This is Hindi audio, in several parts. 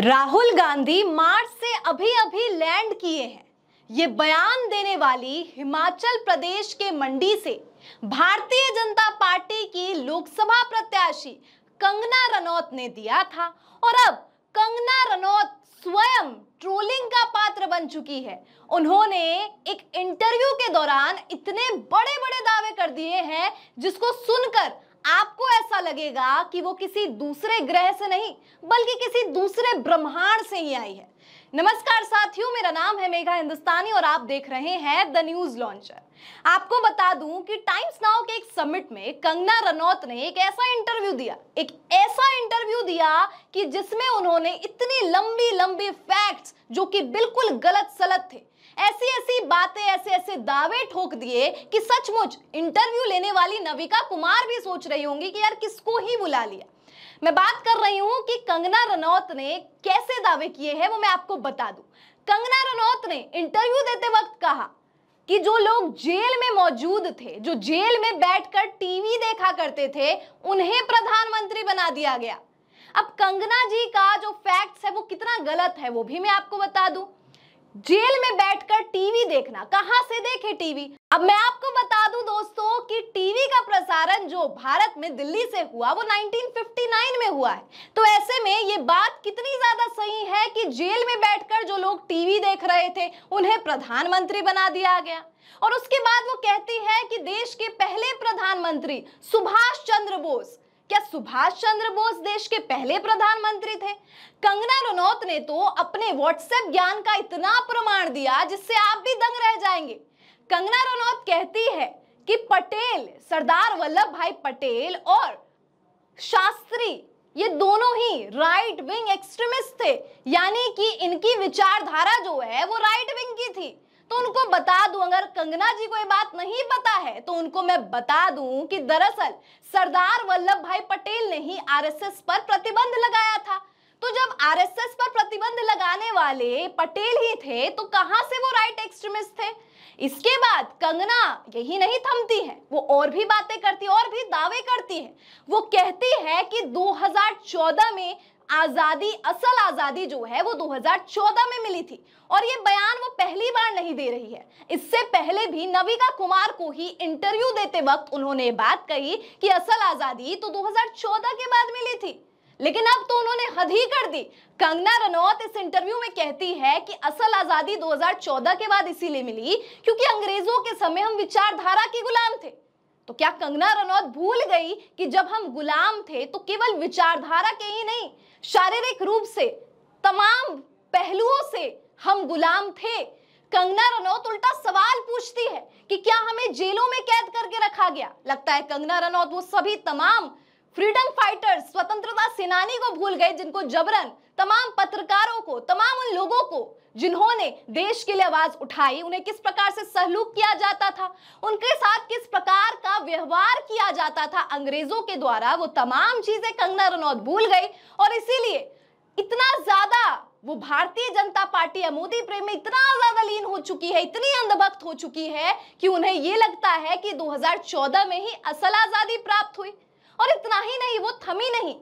राहुल गांधी मार्च से अभी अभी लैंड किए हैं ये बयान देने वाली हिमाचल प्रदेश के मंडी से भारतीय जनता पार्टी की लोकसभा प्रत्याशी कंगना रनौत ने दिया था और अब कंगना रनौत स्वयं ट्रोलिंग का पात्र बन चुकी है उन्होंने एक इंटरव्यू के दौरान इतने बड़े बड़े दावे कर दिए हैं जिसको सुनकर आपको ऐसा लगेगा कि वो किसी दूसरे ग्रह से नहीं बल्कि किसी दूसरे ब्रह्मांड से ही आई है नमस्कार साथियों मेरा नाम है मेघा हिंदुस्तानी और आप देख रहे हैं द न्यूज लॉन्चर आपको बता दूं कि टाइम्स नाउ के एक समिट में कंगना रनौत ने एक ऐसा इंटरव्यू दिया एक ऐसा इंटरव्यू दिया कि जिसमें उन्होंने इतनी लंबी लंबी फैक्ट्स जो कि बिल्कुल गलत सलत थे ऐसी ऐसी बातें ऐसे ऐसे दावे ठोक दिए कि सचमुच इंटरव्यू लेने वाली नविका कुमार भी सोच रही होंगी कि यार किसको ही बुला लिया मैं बात कर रही हूं कि कंगना रनौत ने कैसे दावे किए हैं वो मैं आपको बता दू कंगना रनौत ने इंटरव्यू देते वक्त कहा कि जो लोग जेल में मौजूद थे जो जेल में बैठकर टीवी देखा करते थे उन्हें प्रधानमंत्री बना दिया गया अब कंगना जी का जो फैक्ट्स है वो कितना गलत है वो भी मैं आपको बता दूं जेल में बैठकर टीवी देखना कहां से देखे टीवी अब मैं आपको बता दूं दोस्तों कि टीवी का प्रसारण जो भारत में दिल्ली से हुआ वो 1959 में हुआ है तो ऐसे में ये बात कितनी ज्यादा सही है कि जेल में बैठकर जो लोग टीवी देख रहे थे उन्हें प्रधानमंत्री बना दिया गया और उसके बाद वो कहती है कि देश के पहले प्रधानमंत्री सुभाष चंद्र बोस क्या सुभाष चंद्र बोस देश के पहले प्रधानमंत्री थे कंगना रनौत ने तो अपने व्हाट्सएप ज्ञान का इतना प्रमाण दिया जिससे आप भी दंग रह जाएंगे कंगना रनौत कहती है कि पटेल सरदार वल्लभ भाई पटेल और शास्त्री ये दोनों ही राइट विंग एक्सट्रीमिस्ट थे यानी कि इनकी विचारधारा जो है वो राइट विंग की थी तो उनको बता दूं अगर कंगना जी को ये बात नहीं पता है तो उनको मैं बता दूं कि दरअसल सरदार वल्लभ भाई पटेल ने ही आरएसएस पर प्रतिबंध लगाया था तो जब आरएसएस पर प्रतिबंध लगाने वाले पटेल ही थे तो कहां से वो राइट एक्सट्रीमिस्ट थे इसके बाद कंगना यही नहीं थमती है वो और भी बातें करती है और भी दावे करती है वो कहती है कि 2014 में आजादी असल आजादी जो है वो 2014 में मिली थी और ये बयान वो पहली बार नहीं दे रही है इससे पहले भी नविका कुमार को ही इंटरव्यू देते वक्त उन्होंने बात कही कि असल आजादी तो 2014 के बाद मिली थी लेकिन अब तो उन्होंने हद ही कर दी कंगना रनौत इस इंटरव्यू में कहती है कि असल आजादी 2014 के बाद इसीलिए मिली क्योंकि अंग्रेजों के समय हम विचारधारा के गुलाम थे तो क्या कंगना रनौत भूल गई कि जब हम गुलाम थे तो केवल विचारधारा के ही नहीं शारीरिक रूप से तमाम पहलुओं से हम गुलाम थे कंगना रनौत उल्टा सवाल पूछती है कि क्या हमें जेलों में कैद करके रखा गया लगता है कंगना रनौत वो सभी तमाम फ्रीडम फाइटर्स स्वतंत्रता सेनानी को भूल गए जिनको जबरन तमाम पत्रकारों को तमाम उन लोगों को जिन्होंने देश के लिए आवाज उठाई उन्हें किस प्रकार से सहलूक किया जाता था उनके साथ किस प्रकार का व्यवहार किया जाता था अंग्रेजों के द्वारा वो तमाम चीजें कंगना रनौत भूल गई और इसीलिए इतना ज्यादा वो भारतीय जनता पार्टी या मोदी प्रेम में इतना ज्यादा लीन हो चुकी है इतनी अंधभक्त हो चुकी है कि उन्हें ये लगता है कि 2014 में ही असल आजादी प्राप्त हुई और इतना ही नहीं वो थमी नहीं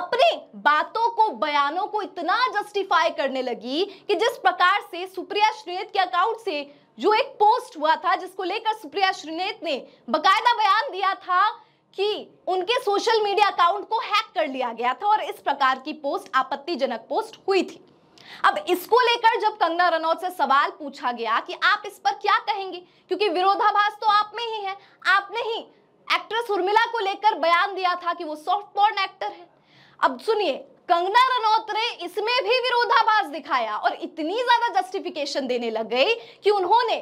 अपनी बातों को बयानों को इतना जस्टिफाई करने लगी कि जिस प्रकार से सुप्रिया श्रीनेत के अकाउंट से जो एक पोस्ट हुआ था जिसको लेकर सुप्रिया श्रीनेत ने बकायदा बयान दिया था कि उनके सोशल मीडिया अकाउंट को हैक कर लिया गया था और इस प्रकार की पोस्ट आपत्तिजनक पोस्ट हुई थी अब इसको लेकर जब कंगना रनौत से सवाल पूछा गया कि आप इस पर क्या कहेंगे क्योंकि विरोधाभास तो आप में ही है आपने ही एक्ट्रेस उर्मिला को लेकर बयान दिया था कि वो सॉफ्ट पॉर्न एक्टर है अब सुनिए कंगना रनौत ने इसमें भी विरोधाभास दिखाया और इतनी ज्यादा जस्टिफिकेशन देने लग गई कि उन्होंने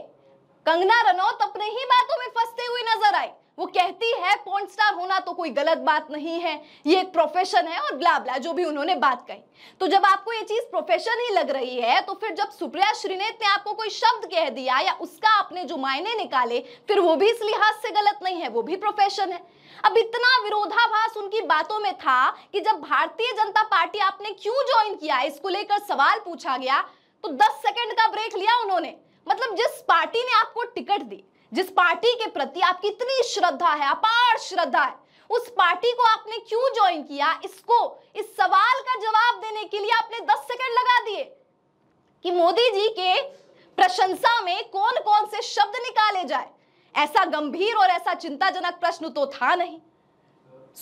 कंगना रनौत अपने ही बातों में फंसते हुए नजर आई वो कहती है पोर्न स्टार होना तो कोई गलत बात नहीं है ये एक प्रोफेशन है और ब्ला ब्ला जो भी उन्होंने बात कही तो जब आपको ये चीज प्रोफेशन ही लग रही है तो फिर जब सुप्रिया श्रीनेत ने आपको कोई शब्द कह दिया या उसका आपने जो मायने निकाले फिर वो भी इस लिहाज से गलत नहीं है वो भी प्रोफेशन है अब इतना विरोधाभास उनकी बातों में था कि जब भारतीय जनता पार्टी आपने क्यों ज्वाइन किया इसको लेकर सवाल पूछा गया तो दस सेकेंड का ब्रेक लिया उन्होंने मतलब जिस पार्टी ने आपको टिकट दी जिस पार्टी के प्रति आपकी इतनी श्रद्धा है अपार श्रद्धा है उस पार्टी को आपने क्यों ज्वाइन किया इसको इस सवाल का जवाब देने के लिए आपने 10 सेकंड लगा दिए कि मोदी जी के प्रशंसा में कौन कौन से शब्द निकाले जाए ऐसा गंभीर और ऐसा चिंताजनक प्रश्न तो था नहीं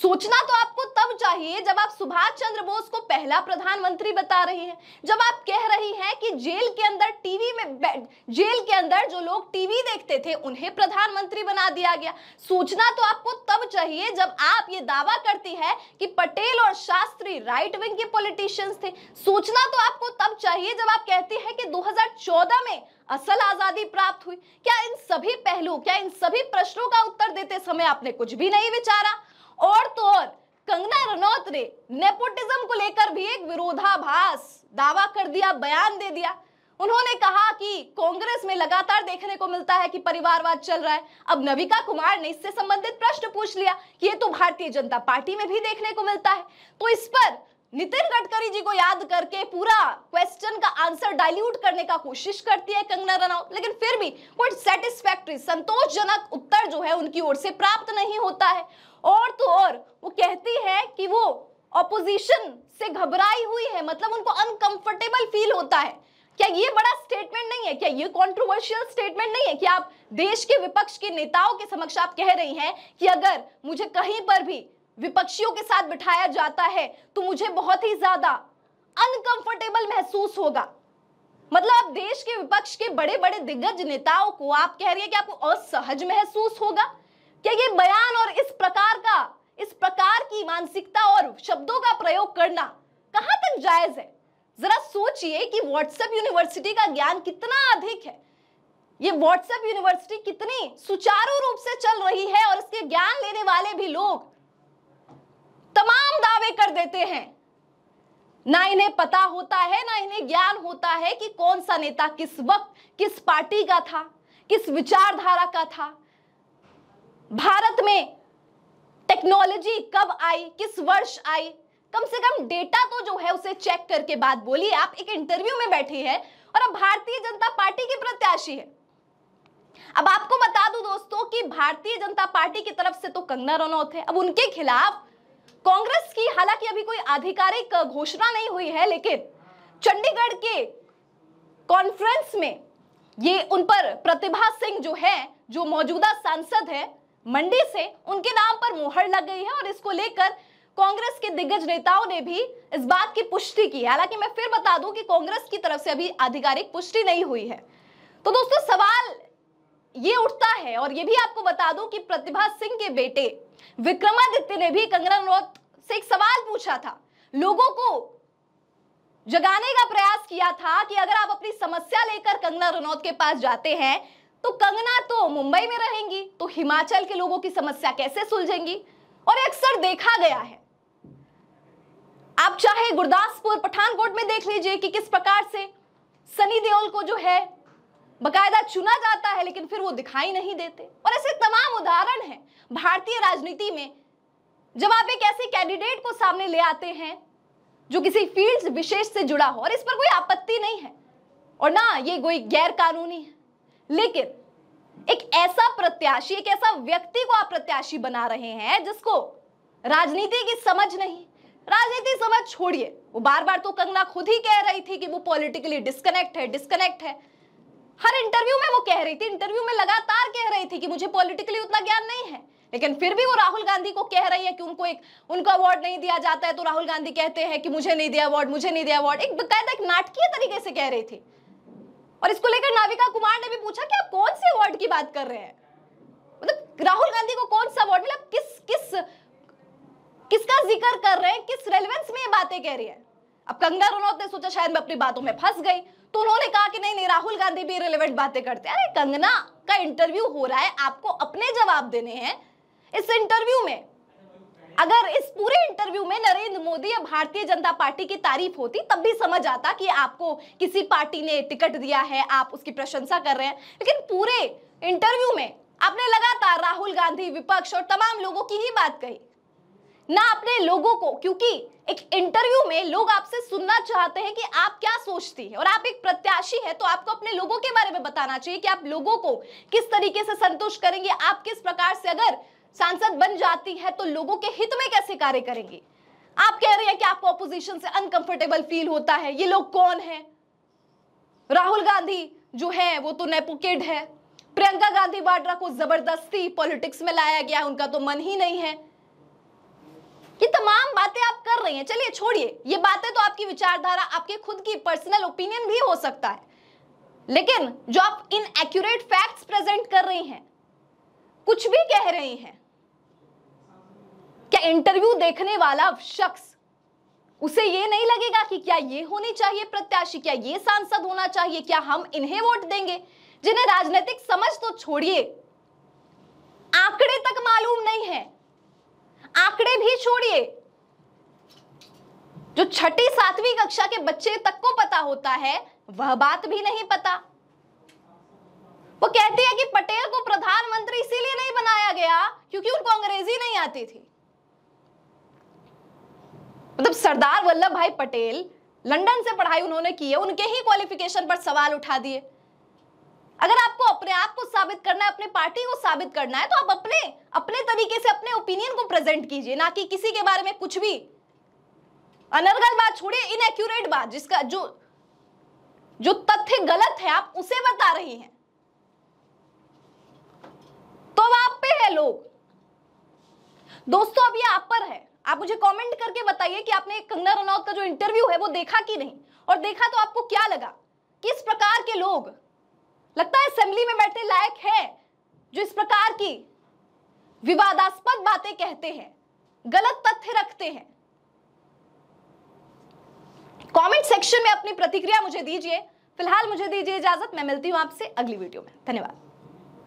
सोचना तो आपको तब चाहिए जब आप सुभाष चंद्र बोस को पहला प्रधानमंत्री बता रही हैं जब आप कह रही हैं कि जेल के अंदर टीवी में जेल के अंदर जो लोग टीवी देखते थे उन्हें प्रधानमंत्री बना दिया गया सोचना तो आपको तब चाहिए जब आप ये दावा करती है कि पटेल और शास्त्री राइट विंग के पॉलिटिशियंस थे सोचना तो आपको तब चाहिए जब आप कहती है कि दो में असल आजादी प्राप्त हुई क्या इन सभी पहलू क्या इन सभी प्रश्नों का उत्तर देते समय आपने कुछ भी नहीं विचारा और तो और कंगना रनौत ने नेपोटिज्म को लेकर भी एक विरोधाभास दावा कर दिया बयान दे दिया उन्होंने कहा कि कांग्रेस में लगातार देखने को मिलता है कि परिवारवाद चल रहा है अब नविका कुमार ने इससे संबंधित प्रश्न पूछ लिया कि ये तो भारतीय जनता पार्टी में भी देखने को मिलता है तो इस पर नितिन गडकरी जी को याद करके पूरा क्वेश्चन का आंसर डाइल्यूट करने का कोशिश करती है कंगना रनौत लेकिन फिर भी कोई सेटिस्फैक्ट्री संतोषजनक उत्तर जो है उनकी ओर से प्राप्त नहीं होता है और तो और वो कहती है कि वो ऑपोजिशन से घबराई हुई है मतलब उनको अनकंफर्टेबल फील होता है क्या ये बड़ा स्टेटमेंट नहीं है क्या ये कंट्रोवर्शियल स्टेटमेंट नहीं है कि आप देश के विपक्ष के नेताओं के समक्ष आप कह रही हैं कि अगर मुझे कहीं पर भी विपक्षियों के साथ बिठाया जाता है तो मुझे बहुत ही ज्यादा अनकंफर्टेबल महसूस होगा मतलब आप देश के विपक्ष के बड़े बड़े दिग्गज नेताओं को आप कह रही है कि आपको असहज महसूस होगा क्या ये बयान और इस प्रकार का इस प्रकार की मानसिकता और शब्दों का प्रयोग करना कहां तक जायज है जरा सोचिए कि व्हाट्सएप यूनिवर्सिटी का ज्ञान कितना अधिक है ये व्हाट्सएप यूनिवर्सिटी कितनी सुचारू रूप से चल रही है और इसके ज्ञान लेने वाले भी लोग तमाम दावे कर देते हैं ना इन्हें पता होता है ना इन्हें ज्ञान होता है कि कौन सा नेता किस वक्त किस पार्टी का था किस विचारधारा का था भारत में टेक्नोलॉजी कब आई किस वर्ष आई कम से कम डेटा तो जो है उसे चेक करके बात बोलिए आप एक इंटरव्यू में बैठी है और अब भारतीय जनता पार्टी की प्रत्याशी है अब आपको बता दूं दोस्तों कि भारतीय जनता पार्टी की तरफ से तो कंगना रनौत है अब उनके खिलाफ कांग्रेस की हालांकि अभी कोई आधिकारिक घोषणा नहीं हुई है लेकिन चंडीगढ़ के कॉन्फ्रेंस में ये उन पर प्रतिभा सिंह जो है जो मौजूदा सांसद है मंडी से उनके नाम पर मोहर लग गई है और इसको लेकर कांग्रेस के दिग्गज नेताओं ने भी इस बात की पुष्टि की हालांकि मैं फिर बता दूं कि कांग्रेस की तरफ से अभी आधिकारिक पुष्टि नहीं हुई है तो दोस्तों सवाल ये उठता है और ये भी आपको बता दूं कि प्रतिभा सिंह के बेटे विक्रमादित्य ने भी कंगना रनौत से एक सवाल पूछा था लोगों को जगाने का प्रयास किया था कि अगर आप अपनी समस्या लेकर कंगना रनौत के पास जाते हैं तो कंगना तो मुंबई में रहेंगी तो हिमाचल के लोगों की समस्या कैसे सुलझेंगी और अक्सर देखा गया है आप चाहे गुरदासपुर पठानकोट में देख लीजिए कि किस प्रकार से सनी देओल को जो है बकायदा चुना जाता है लेकिन फिर वो दिखाई नहीं देते और ऐसे तमाम उदाहरण हैं भारतीय राजनीति में जब आप एक ऐसे कैंडिडेट को सामने ले आते हैं जो किसी फील्ड विशेष से जुड़ा हो और इस पर कोई आपत्ति नहीं है और ना ये कोई गैर कानूनी है लेकिन एक ऐसा प्रत्याशी एक ऐसा व्यक्ति को आप प्रत्याशी बना रहे हैं जिसको राजनीति की समझ नहीं राजनीति समझ छोड़िए वो बार बार तो कंगना खुद ही कह रही थी कि वो पॉलिटिकली डिस्कनेक्ट है डिस्कनेक्ट है हर इंटरव्यू में वो कह रही थी इंटरव्यू में लगातार कह रही थी कि मुझे पॉलिटिकली उतना ज्ञान नहीं है लेकिन फिर भी वो राहुल गांधी को कह रही है कि उनको एक उनको अवार्ड नहीं दिया जाता है तो राहुल गांधी कहते हैं कि मुझे नहीं दिया अवार्ड मुझे नहीं दिया अवार्ड एक बकायदा एक नाटकीय तरीके से कह रही थी और इसको लेकर नाविका कुमार ने भी पूछा कि आप कौन से अवार्ड की बात कर रहे हैं मतलब राहुल गांधी को कौन सा अवार्ड मतलब किस किस किसका जिक्र कर रहे हैं किस रेलिवेंस में ये बातें कह रही है अब कंगना रनौत ने सोचा शायद मैं अपनी बातों में फंस गई तो उन्होंने कहा कि नहीं नहीं राहुल गांधी भी रिलेवेंट बातें करते हैं अरे कंगना का इंटरव्यू हो रहा है आपको अपने जवाब देने हैं इस इंटरव्यू में अगर इस पूरे इंटरव्यू में नरेंद्र मोदी या भारतीय जनता पार्टी की तारीफ होती तब भी समझ आता कि आपको किसी पार्टी ने टिकट दिया है आप उसकी प्रशंसा कर रहे हैं लेकिन पूरे इंटरव्यू में आपने लगातार राहुल गांधी विपक्ष और तमाम लोगों की ही बात कही ना अपने लोगों को क्योंकि एक इंटरव्यू में लोग आपसे सुनना चाहते हैं कि आप क्या सोचती हैं और आप एक प्रत्याशी हैं तो आपको अपने लोगों के बारे में बताना चाहिए कि आप लोगों को किस तरीके से संतुष्ट करेंगे आप किस प्रकार से अगर सांसद बन जाती है तो लोगों के हित में कैसे कार्य करेंगे आप कह रहे हैं कि आपको अपोजिशन से अनकंफर्टेबल फील होता है ये लोग कौन है राहुल गांधी जो है वो तो नेपोकेड है प्रियंका गांधी वाड्रा को जबरदस्ती पॉलिटिक्स में लाया गया उनका तो मन ही नहीं है ये तमाम बातें आप कर रही हैं चलिए छोड़िए ये बातें तो आपकी विचारधारा आपके खुद की पर्सनल ओपिनियन भी हो सकता है लेकिन जो आप इन एक्यूरेट फैक्ट्स प्रेजेंट कर रही हैं कुछ भी कह रही हैं क्या इंटरव्यू देखने वाला शख्स उसे ये नहीं लगेगा कि क्या ये होनी चाहिए प्रत्याशी क्या ये सांसद होना चाहिए क्या हम इन्हें वोट देंगे जिन्हें राजनीतिक समझ तो छोड़िए आंकड़े तक मालूम नहीं है आंकड़े भी छोड़िए जो छठी सातवीं कक्षा के बच्चे तक को पता होता है वह बात भी नहीं पता वो कहते हैं कि पटेल को प्रधानमंत्री इसीलिए नहीं बनाया गया क्योंकि उनको अंग्रेजी नहीं आती थी मतलब सरदार वल्लभ भाई पटेल लंदन से पढ़ाई उन्होंने की है उनके ही क्वालिफिकेशन पर सवाल उठा दिए अगर आपको अपने आप को साबित करना है अपने पार्टी को साबित करना है तो आप अपने अपने तरीके से अपने ओपिनियन को प्रेजेंट कीजिए ना कि किसी के बारे में कुछ भी अनर्गल बात छोड़िए इनएक्यूरेट बात जिसका जो जो तथ्य गलत है आप उसे बता रही हैं तो अब आप पे है लोग दोस्तों अब ये आप पर है आप मुझे कमेंट करके बताइए कि आपने कंगना रनौत का जो इंटरव्यू है वो देखा कि नहीं और देखा तो आपको क्या लगा किस प्रकार के लोग लगता है असेंबली में बैठने लायक है जो इस प्रकार की विवादास्पद बातें कहते हैं गलत तथ्य रखते हैं कमेंट सेक्शन में अपनी प्रतिक्रिया मुझे दीजिए फिलहाल मुझे दीजिए इजाजत मैं मिलती हूं आपसे अगली वीडियो में धन्यवाद